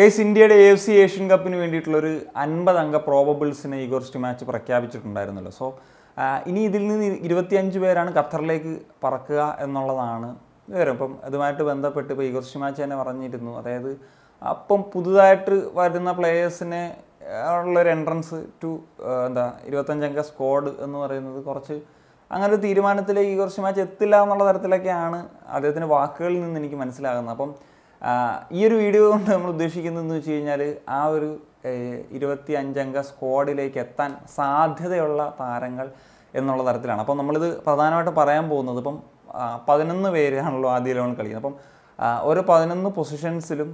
case ഇന്ത്യയുടെ A F C Asian കപ്പിന് വേണ്ടിയിട്ടുള്ളൊരു അൻപത് അംഗ പ്രോബബിൾസിനെ ഈഗോർസ്റ്റ് മാച്ച് പ്രഖ്യാപിച്ചിട്ടുണ്ടായിരുന്നല്ലോ സോ ഇനി ഇതിൽ നിന്ന് ഇരുപത്തിയഞ്ച് പേരാണ് ഖത്തറിലേക്ക് പറക്കുക എന്നുള്ളതാണ് വിവരം ഇപ്പം അതുമായിട്ട് ബന്ധപ്പെട്ട് ഇപ്പോൾ ഈഗോർസ്റ്റ് മാച്ച് തന്നെ പറഞ്ഞിരുന്നു അതായത് അപ്പം പുതുതായിട്ട് വരുന്ന പ്ലേയേഴ്സിനെ ഉള്ളൊരു എൻട്രൻസ് ടു എന്താ ഇരുപത്തഞ്ചംഗ സ്ക്വാഡ് എന്ന് പറയുന്നത് കുറച്ച് അങ്ങനെ ഒരു തീരുമാനത്തിലേക്ക് ഈഗോർസ്റ്റ് മാച്ച് എത്തില്ല എന്നുള്ള തരത്തിലൊക്കെയാണ് അദ്ദേഹത്തിൻ്റെ വാക്കുകളിൽ നിന്ന് എനിക്ക് മനസ്സിലാകുന്നത് അപ്പം ഈ ഒരു വീഡിയോ കൊണ്ട് നമ്മൾ ഉദ്ദേശിക്കുന്നതെന്ന് വെച്ച് കഴിഞ്ഞാൽ ആ ഒരു ഇരുപത്തി അഞ്ചംഗ സ്ക്വാഡിലേക്ക് എത്താൻ സാധ്യതയുള്ള താരങ്ങൾ എന്നുള്ള തരത്തിലാണ് അപ്പം നമ്മളിത് പ്രധാനമായിട്ട് പറയാൻ പോകുന്നത് ഇപ്പം പതിനൊന്ന് പേരാണല്ലോ ആദ്യ ലോൺ കളിക്കുന്നത് അപ്പം ഓരോ പതിനൊന്ന് പൊസിഷൻസിലും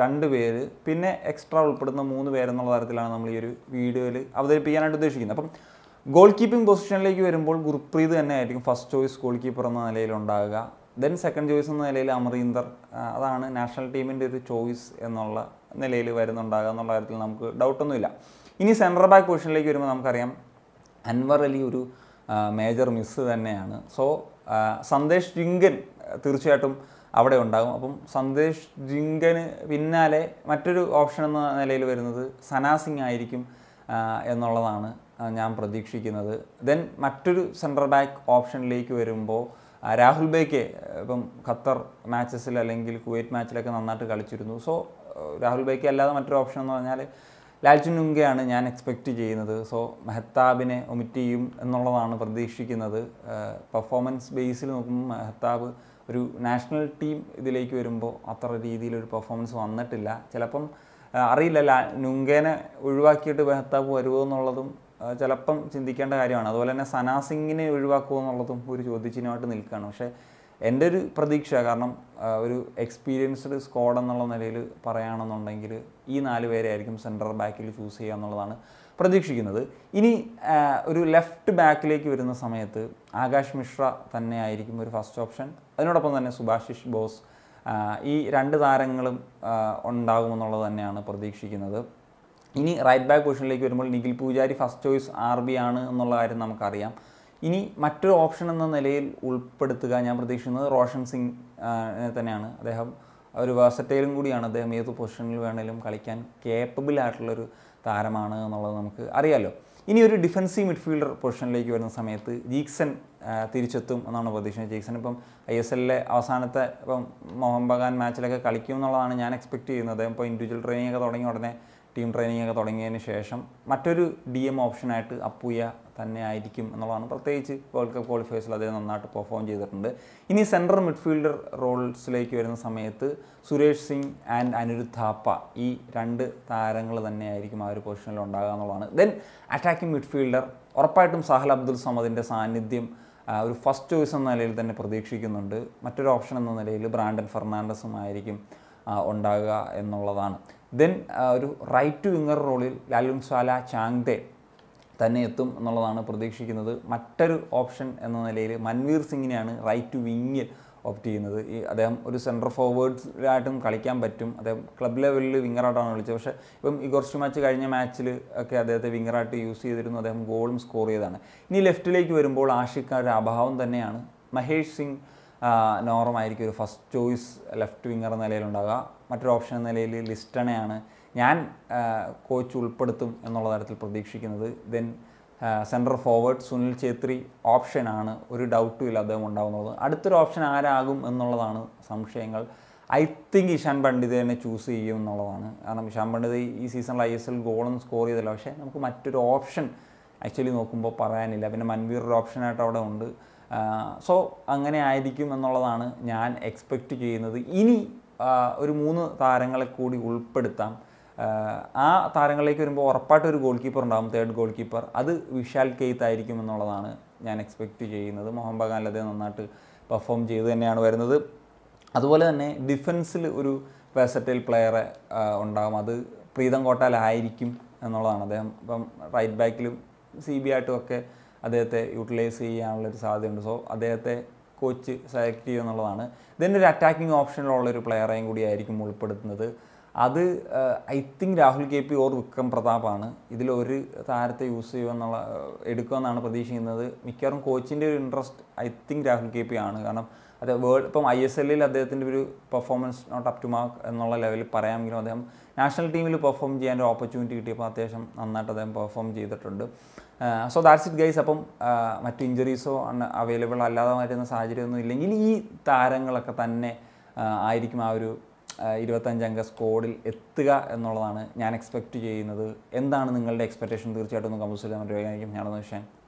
രണ്ട് പേര് പിന്നെ എക്സ്ട്രാ ഉൾപ്പെടുന്ന മൂന്ന് പേരെന്നുള്ള തരത്തിലാണ് നമ്മൾ ഈ ഒരു വീഡിയോയിൽ അവതരിപ്പിക്കാനായിട്ട് ഉദ്ദേശിക്കുന്നത് അപ്പം ഗോൾ കീപ്പിംഗ് പൊസിഷനിലേക്ക് വരുമ്പോൾ ഗുർപ്രീത് തന്നെ ആയിരിക്കും ഫസ്റ്റ് ചോയ്സ് ഗോൾ കീപ്പർ എന്ന നിലയിൽ ദെൻ സെക്കൻഡ് ചോയ്സ് എന്ന നിലയിൽ അമരീന്ദർ അതാണ് നാഷണൽ ടീമിൻ്റെ ഒരു ചോയ്സ് എന്നുള്ള നിലയിൽ വരുന്നുണ്ടാകുക എന്നുള്ള കാര്യത്തിൽ നമുക്ക് ഡൗട്ടൊന്നുമില്ല ഇനി സെൻട്രൽ ബാക്ക് പൊസിഷനിലേക്ക് വരുമ്പോൾ നമുക്കറിയാം അൻവർ അലി ഒരു മേജർ മിസ് തന്നെയാണ് സോ സന്ദേശ് ജിങ്കൻ തീർച്ചയായിട്ടും അവിടെ ഉണ്ടാകും അപ്പം സന്ദേശ് ജിങ്കന് പിന്നാലെ മറ്റൊരു ഓപ്ഷൻ എന്ന നിലയിൽ വരുന്നത് സനാസിംഗ് ആയിരിക്കും എന്നുള്ളതാണ് ഞാൻ പ്രതീക്ഷിക്കുന്നത് ദെൻ മറ്റൊരു സെൻട്രൽ ബാക്ക് ഓപ്ഷനിലേക്ക് വരുമ്പോൾ രാഹുൽ ബേക്ക് ഇപ്പം ഖത്തർ മാച്ചസിൽ അല്ലെങ്കിൽ കുവൈറ്റ് മാച്ചിലൊക്കെ നന്നായിട്ട് കളിച്ചിരുന്നു സോ രാഹുൽ ബേക്ക് അല്ലാതെ മറ്റൊരു ഓപ്ഷൻ എന്ന് പറഞ്ഞാൽ നുങ്കയാണ് ഞാൻ എക്സ്പെക്റ്റ് ചെയ്യുന്നത് സോ മെഹത്താബിനെ ഒമിറ്റ് ചെയ്യും എന്നുള്ളതാണ് പ്രതീക്ഷിക്കുന്നത് പെർഫോമൻസ് ബേസിൽ നോക്കുമ്പോൾ മെഹത്താബ് ഒരു നാഷണൽ ടീം ഇതിലേക്ക് വരുമ്പോൾ അത്ര രീതിയിലൊരു പെർഫോമൻസ് വന്നിട്ടില്ല ചിലപ്പം അറിയില്ല നുങ്കേനെ ഒഴിവാക്കിയിട്ട് മെഹത്താബ് വരുമോ എന്നുള്ളതും ചിലപ്പം ചിന്തിക്കേണ്ട കാര്യമാണ് അതുപോലെ തന്നെ സനാസിങ്ങിനെ ഒഴിവാക്കുക എന്നുള്ളതും ഒരു ചോദ്യചിഹ്നമായിട്ട് നിൽക്കുകയാണ് പക്ഷേ എൻ്റെ ഒരു പ്രതീക്ഷ കാരണം ഒരു എക്സ്പീരിയൻസ്ഡ് സ്ക്വാഡ് എന്നുള്ള നിലയിൽ പറയുകയാണെന്നുണ്ടെങ്കിൽ ഈ നാല് പേരെയായിരിക്കും സെൻട്രൽ ബാക്കിൽ ചൂസ് ചെയ്യുക എന്നുള്ളതാണ് പ്രതീക്ഷിക്കുന്നത് ഇനി ഒരു ലെഫ്റ്റ് ബാക്കിലേക്ക് വരുന്ന സമയത്ത് ആകാശ് മിശ്ര തന്നെ ആയിരിക്കും ഒരു ഫസ്റ്റ് ഓപ്ഷൻ അതിനോടൊപ്പം തന്നെ സുഭാഷിഷ് ബോസ് ഈ രണ്ട് താരങ്ങളും ഉണ്ടാകുമെന്നുള്ളത് തന്നെയാണ് പ്രതീക്ഷിക്കുന്നത് ഇനി റൈറ്റ് ബാക്ക് പൊസിഷനിലേക്ക് വരുമ്പോൾ നിഖിൽ പൂജാരി ഫസ്റ്റ് ചോയ്സ് ആർ ബി ആണ് എന്നുള്ള കാര്യം നമുക്കറിയാം ഇനി മറ്റൊരു ഓപ്ഷൻ എന്ന നിലയിൽ ഉൾപ്പെടുത്തുക ഞാൻ പ്രതീക്ഷിക്കുന്നത് റോഷൻ സിംഗ് തന്നെയാണ് അദ്ദേഹം ഒരു വേഴ്സറ്റൈലും കൂടിയാണ് അദ്ദേഹം ഏത് പൊസിഷനിൽ വേണേലും കളിക്കാൻ കേപ്പബിൾ ആയിട്ടുള്ളൊരു താരമാണ് എന്നുള്ളത് നമുക്ക് അറിയാമല്ലോ ഇനി ഒരു ഡിഫൻസീവ് മിഡ്ഫീൽഡർ പൊസിഷനിലേക്ക് വരുന്ന സമയത്ത് ജീക്സൺ തിരിച്ചെത്തും എന്നാണ് പ്രതീക്ഷിക്കുന്നത് ജീക്സൺ ഇപ്പം ഐ എസ് എല്ലിലെ അവസാനത്തെ ഇപ്പം മോഹൻ ബഗാൻ മാച്ചിലൊക്കെ കളിക്കും എന്നുള്ളതാണ് ഞാൻ എക്സ്പെക്ട് ചെയ്യുന്നത് ഇപ്പോൾ ഇൻഡിവിജ്വൽ ട്രെയിനിങ് ഒക്കെ തുടങ്ങിയ ഉടനെ ടീം ട്രെയിനിങ് ഒക്കെ തുടങ്ങിയതിന് ശേഷം മറ്റൊരു ഡി എം ഓപ്ഷനായിട്ട് അപ്പൂയ തന്നെ ആയിരിക്കും എന്നുള്ളതാണ് പ്രത്യേകിച്ച് വേൾഡ് കപ്പ് ക്വാളിഫയേഴ്സിൽ അദ്ദേഹം നന്നായിട്ട് പെർഫോം ചെയ്തിട്ടുണ്ട് ഇനി സെൻട്രൽ മിഡ്ഫീൽഡർ റോൾസിലേക്ക് വരുന്ന സമയത്ത് സുരേഷ് സിംഗ് ആൻഡ് അനിരുദ്ധ് ഥാപ്പ ഈ രണ്ട് താരങ്ങൾ തന്നെയായിരിക്കും ആ ഒരു പൊസിഷനിൽ ഉണ്ടാകുക എന്നുള്ളതാണ് ദെൻ അറ്റാക്കിംഗ് മിഡ്ഫീൽഡർ ഉറപ്പായിട്ടും സഹൽ അബ്ദുൽ സമദിൻ്റെ സാന്നിധ്യം ഒരു ഫസ്റ്റ് ചോയ്സ് എന്ന നിലയിൽ തന്നെ പ്രതീക്ഷിക്കുന്നുണ്ട് മറ്റൊരു ഓപ്ഷൻ എന്ന നിലയിൽ ബ്രാൻഡൻ ഫെർണാണ്ടസും ആയിരിക്കും ഉണ്ടാകുക എന്നുള്ളതാണ് ദെൻ ഒരു റൈറ്റ് ടു വിങ്ങർ റോളിൽ ലാലുങ്സ്വാല ചാങ്തെ തന്നെ എത്തും എന്നുള്ളതാണ് പ്രതീക്ഷിക്കുന്നത് മറ്റൊരു ഓപ്ഷൻ എന്ന നിലയിൽ മൻവീർ സിംഗിനെയാണ് റൈറ്റ് ടു വിങ്ങിൽ ഓപ്റ്റ് ചെയ്യുന്നത് ഈ അദ്ദേഹം ഒരു സെൻറ്റർ ഫോർവേഡ്സിലായിട്ടും കളിക്കാൻ പറ്റും അദ്ദേഹം ക്ലബ് ലെവലിൽ വിങ്ങറായിട്ടാണ് കളിച്ചത് പക്ഷേ ഇപ്പം ഈ കുറച്ച് മാച്ച് കഴിഞ്ഞ മാച്ചിൽ ഒക്കെ അദ്ദേഹത്തെ വിങ്ങറായിട്ട് യൂസ് ചെയ്തിരുന്നു അദ്ദേഹം ഗോളും സ്കോർ ചെയ്തതാണ് ഇനി ലെഫ്റ്റിലേക്ക് വരുമ്പോൾ ആഷിക്കാരുടെ അഭാവം തന്നെയാണ് മഹേഷ് സിംഗ് നോർമായിരിക്കും ഒരു ഫസ്റ്റ് ചോയ്സ് ലെഫ്റ്റ് വിങ്ങർ എന്ന നിലയിലുണ്ടാകുക മറ്റൊരു ഓപ്ഷൻ എന്ന നിലയിൽ ലിസ്റ്റണയാണ് ഞാൻ കോച്ച് ഉൾപ്പെടുത്തും എന്നുള്ള തരത്തിൽ പ്രതീക്ഷിക്കുന്നത് then central forward Sunil Chhetri ഓപ്ഷനാണ് ഒരു ഡൗട്ടും ഇല്ല അദ്ദേഹം ഉണ്ടാകുന്നത് അടുത്തൊരു ഓപ്ഷൻ ആരാകും എന്നുള്ളതാണ് സംശയങ്ങൾ ഐ തിങ്ക് ഇഷാൻ പണ്ഡിത് തന്നെ ചൂസ് ചെയ്യും എന്നുള്ളതാണ് കാരണം ഇഷാൻ പണ്ഡിത് ഈ സീസണിൽ ഐ എസ് എൽ ഗോളും സ്കോർ ചെയ്തില്ല പക്ഷേ നമുക്ക് മറ്റൊരു ഓപ്ഷൻ ആക്ച്വലി നോക്കുമ്പോൾ പറയാനില്ല പിന്നെ മൻവീർ ഒരു ഓപ്ഷനായിട്ട് അവിടെ ഉണ്ട് സോ അങ്ങനെ ആയിരിക്കും എന്നുള്ളതാണ് ഞാൻ എക്സ്പെക്റ്റ് ചെയ്യുന്നത് ഇനി ഒരു മൂന്ന് താരങ്ങളെ കൂടി ഉൾപ്പെടുത്താം ആ താരങ്ങളിലേക്ക് വരുമ്പോൾ ഉറപ്പായിട്ട് ഒരു ഗോൾ കീപ്പർ ഉണ്ടാകും തേർഡ് ഗോൾ കീപ്പർ അത് വിശാൽ കെയ്ത്ത് ആയിരിക്കും എന്നുള്ളതാണ് ഞാൻ എക്സ്പെക്റ്റ് ചെയ്യുന്നത് മുഹമ്മദ് ബഗാൻ അതെ നന്നായിട്ട് പെർഫോം ചെയ്ത് തന്നെയാണ് വരുന്നത് അതുപോലെ തന്നെ ഡിഫൻസിൽ ഒരു വെസറ്റൈൽ പ്ലെയറെ ഉണ്ടാകും അത് പ്രീതം കോട്ടാലായിരിക്കും എന്നുള്ളതാണ് അദ്ദേഹം ഇപ്പം റൈറ്റ് ബാക്കിലും സി ബി ആയിട്ടും ഒക്കെ അദ്ദേഹത്തെ യൂട്ടിലൈസ് ഒരു സാധ്യതയുണ്ട് സോ അദ്ദേഹത്തെ കോച്ച് സെലക്ട് എന്നുള്ളതാണ് ഇതിൻ്റെ ഒരു അറ്റാക്കിംഗ് ഓപ്ഷനിലുള്ളൊരു പ്ലെയറേയും കൂടി ആയിരിക്കും ഉൾപ്പെടുത്തുന്നത് അത് I think Rahul K P or Vikram പ്രതാപാണ് ഇതിൽ ഒരു താരത്തെ യൂസ് ചെയ്യുമെന്നുള്ള എടുക്കുമെന്നാണ് പ്രതീക്ഷിക്കുന്നത് മിക്കവാറും കോച്ചിൻ്റെ ഒരു interest I think Rahul K P ആണ് കാരണം അത് വേൾഡ് ഇപ്പം ഐ എസ് എല്ലിൽ അദ്ദേഹത്തിൻ്റെ ഒരു performance not up to mark എന്നുള്ള ലെവലിൽ പറയാമെങ്കിലും അദ്ദേഹം നാഷണൽ ടീമിൽ പെർഫോം ചെയ്യാൻ ഒരു ഓപ്പർച്യൂണിറ്റി കിട്ടിയപ്പോൾ അത്യാവശ്യം നന്നായിട്ട് അദ്ദേഹം പെർഫോം ചെയ്തിട്ടുണ്ട് സോ ദാറ്റ്സ് ഇറ്റ് ഗൈസ് അപ്പം മറ്റു ഇഞ്ചുറീസോ അവൈലബിൾ അല്ലാതെ വരുന്ന സാഹചര്യമൊന്നും ഇല്ലെങ്കിൽ ഈ താരങ്ങളൊക്കെ തന്നെ ആയിരിക്കും ആ ഒരു ഇരുപത്തഞ്ചംഗ സ്കോഡിൽ എത്തുക എന്നുള്ളതാണ് ഞാൻ എക്സ്പെക്റ്റ് ചെയ്യുന്നത് എന്താണ് നിങ്ങളുടെ എക്സ്പെക്റ്റേഷൻ തീർച്ചയായിട്ടും ഒന്ന് കമ്പോസ് ചെയ്യാൻ പറ്റുമായിരിക്കും ഞാനൊന്ന് വിഷയം